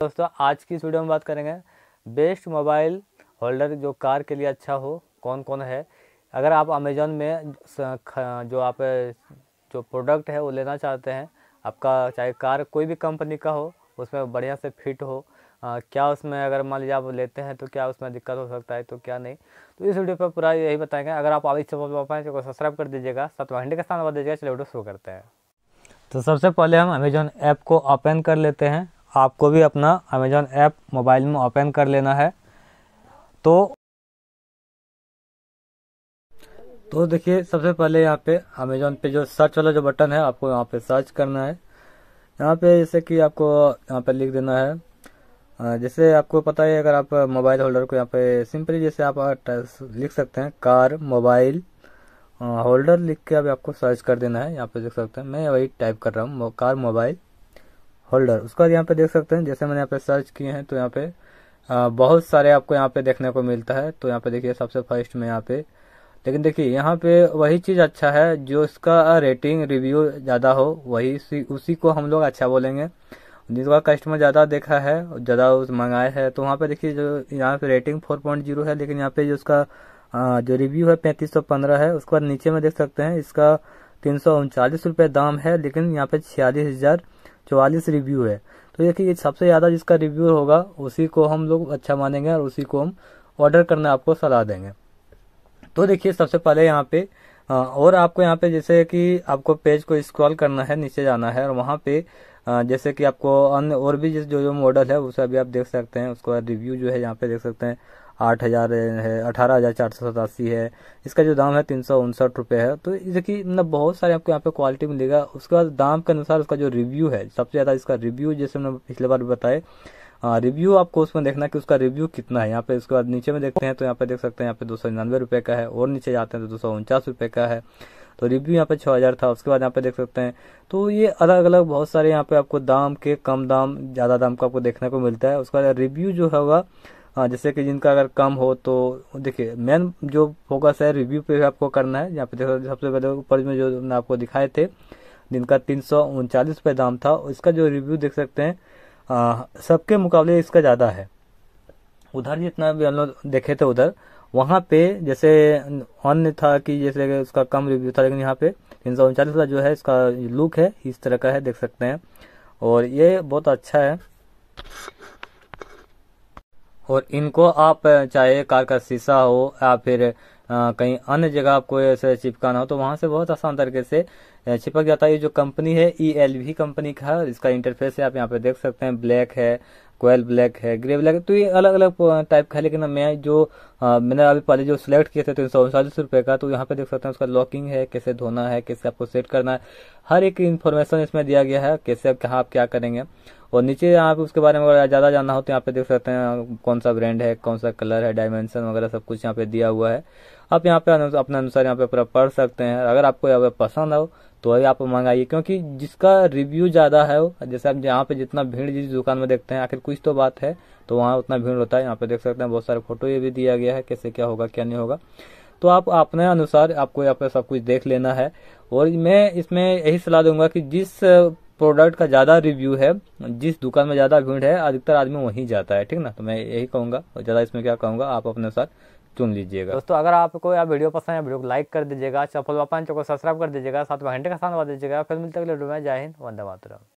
दोस्तों आज की इस वीडियो में बात करेंगे बेस्ट मोबाइल होल्डर जो कार के लिए अच्छा हो कौन कौन है अगर आप अमेज़ोन में जो आप जो प्रोडक्ट है वो लेना चाहते हैं आपका चाहे कार कोई भी कंपनी का हो उसमें बढ़िया से फिट हो आ, क्या उसमें अगर मान लीजिए आप लेते हैं तो क्या उसमें दिक्कत हो सकता है तो क्या नहीं तो इस वीडियो पर पूरा यही बताएंगे अगर आप इस पाएँ तो सब्सक्राइब कर दीजिएगा सतवा हंडी घंटे का स्थान बता दीजिएगा चलो वीडियो शुरू करते हैं तो सबसे पहले हम अमेजोन ऐप को ओपन कर लेते हैं आपको भी अपना अमेज़ॉन ऐप मोबाइल में ओपन कर लेना है तो तो देखिए सबसे पहले यहाँ पे अमेजोन पे जो सर्च वाला जो बटन है आपको यहाँ पे सर्च करना है यहाँ पे जैसे कि आपको यहाँ पे लिख देना है जैसे आपको पता है अगर आप मोबाइल होल्डर को यहाँ पे सिंपली जैसे आप लिख सकते हैं कार मोबाइल होल्डर लिख के अभी आपको सर्च कर देना है यहाँ पे देख सकते हैं मैं वही टाइप कर रहा हूँ कार मोबाइल होल्डर उसके बाद यहाँ पे देख सकते हैं जैसे मैंने यहाँ पे सर्च किए हैं तो यहाँ पे आ, बहुत सारे आपको यहाँ पे देखने को मिलता है तो यहाँ पे देखिए सबसे फर्स्ट में यहाँ पे लेकिन देखिए यहाँ पे वही चीज़ अच्छा है जो इसका रेटिंग रिव्यू ज़्यादा हो वही उसी, उसी को हम लोग अच्छा बोलेंगे जिसका कस्टमर ज़्यादा देखा है ज़्यादा उस मंगाए है तो वहाँ पे देखिए जो यहाँ पे रेटिंग 4.0 है लेकिन यहाँ पे जो उसका जो रिव्यू है 3515 है उसके बाद नीचे में देख सकते हैं इसका तीन सौ दाम है लेकिन यहाँ पे छियालीस हज़ार चौवालीस रिव्यू है तो देखिए सबसे ज़्यादा जिसका रिव्यू होगा उसी को हम लोग अच्छा मानेंगे और उसी को हम ऑर्डर करना आपको सलाह देंगे तो देखिए सबसे पहले यहाँ पे और आपको यहाँ पे जैसे कि आपको पेज को स्क्रॉल करना है नीचे जाना है और वहां पे जैसे कि आपको अन्य और भी जिस जो जो मॉडल है उसे अभी आप देख सकते हैं उसका रिव्यू जो है यहाँ पे देख सकते हैं आठ हज़ार है अठारह हज़ार चार सौ सतासी है इसका जो दाम है तीन सौ उनसठ रुपये है तो देखिए मतलब बहुत सारे आपको यहाँ पे क्वालिटी मिलेगा उसके बाद दाम के अनुसार उसका जो रिव्यू है सबसे ज़्यादा इसका रिव्यू जैसे मैंने पिछले बार बताए रिव्यू आपको उसमें देखना कि उसका रिव्यू कितना है यहाँ पे उसके बाद नीचे में देखते हैं तो यहाँ पे देख सकते हैं यहाँ पे दो सौ निन्यानवे रुपये का है और नीचे जाते हैं तो दो सौ उनचास रुपये का है तो रिव्यू यहाँ पे छः हज़ार था उसके बाद यहाँ पे देख सकते हैं तो ये अलग अलग बहुत सारे यहाँ पे आपको दाम के कम दाम ज़्यादा दाम का आपको देखने को मिलता है उसके बाद रिव्यू जो होगा हाँ जैसे कि जिनका अगर कम हो तो देखिए मेन जो फोकस है रिव्यू पे आपको करना है यहाँ पे देखो सबसे पहले ऊपर में जो हमने आपको दिखाए थे जिनका तीन सौ उनचालीस रुपये दाम था इसका जो रिव्यू देख सकते हैं सबके मुकाबले इसका ज़्यादा है उधर जितना भी हम लोग देखे थे उधर वहाँ पे जैसे अन्य था कि जैसे उसका कम रिव्यू था लेकिन यहाँ पे तीन सौ उनचालीस का जो है इसका लुक है इस तरह का है देख सकते हैं और ये बहुत अच्छा है और इनको आप चाहे कार का शीशा हो या फिर आ, कहीं अन्य जगह आपको ऐसे चिपकाना हो तो वहां से बहुत आसान तरीके से चिपक जाता है ये जो कंपनी है ई एल वी कंपनी का इसका इंटरफेस है आप यहाँ पे देख सकते हैं ब्लैक है कोयल ब्लैक है ग्रे ब्लैक है तो ये अलग अलग टाइप का है लेकिन मैं जो आ, मैंने अभी पहले जो सिलेक्ट किया था तीन सौ उनचालीस रुपये का तो यहाँ पे देख सकते हैं उसका लॉकिंग है कैसे धोना है कैसे आपको सेट करना है हर एक इन्फॉर्मेशन इसमें दिया गया है कैसे आप कहाँ आप क्या करेंगे और नीचे यहाँ पे उसके बारे में अगर ज़्यादा जानना हो तो यहाँ पे देख सकते हैं कौन सा ब्रांड है कौन सा कलर है डायमेंशन वगैरह सब कुछ यहाँ पे दिया हुआ है आप यहाँ पे अपने अनुसार यहाँ पे पूरा पढ़ सकते हैं अगर आपको यहाँ पे पसंद आओ तो वही आप मंगाइए क्योंकि जिसका रिव्यू ज़्यादा है जैसे आप यहाँ पे जितना भीड़ जिस दुकान में देखते हैं आखिर कुछ तो बात है तो वहाँ उतना भीड़ होता है यहाँ पे देख सकते हैं बहुत सारे फोटो ये भी दिया गया है कैसे क्या होगा क्या नहीं होगा तो आप अपने अनुसार आपको यहाँ पे सब कुछ देख लेना है और मैं इसमें यही सलाह दूंगा कि जिस प्रोडक्ट का ज़्यादा रिव्यू है जिस दुकान में ज़्यादा भीड़ है अधिकतर आदमी वहीं जाता है ठीक ना तो मैं यही और ज़्यादा इसमें क्या कहूंगा आप अपने अनुसार चुन लीजिएगा दोस्तों अगर आपको यह वीडियो पसंद है वीडियो को लाइक कर दीजिएगा चपल को सब्सक्राइब कर दीजिएगा साथ में घंटे का साथ दीजिएगा फिर मिलते अगले वीडियो में जय हिंद वंदे मातरम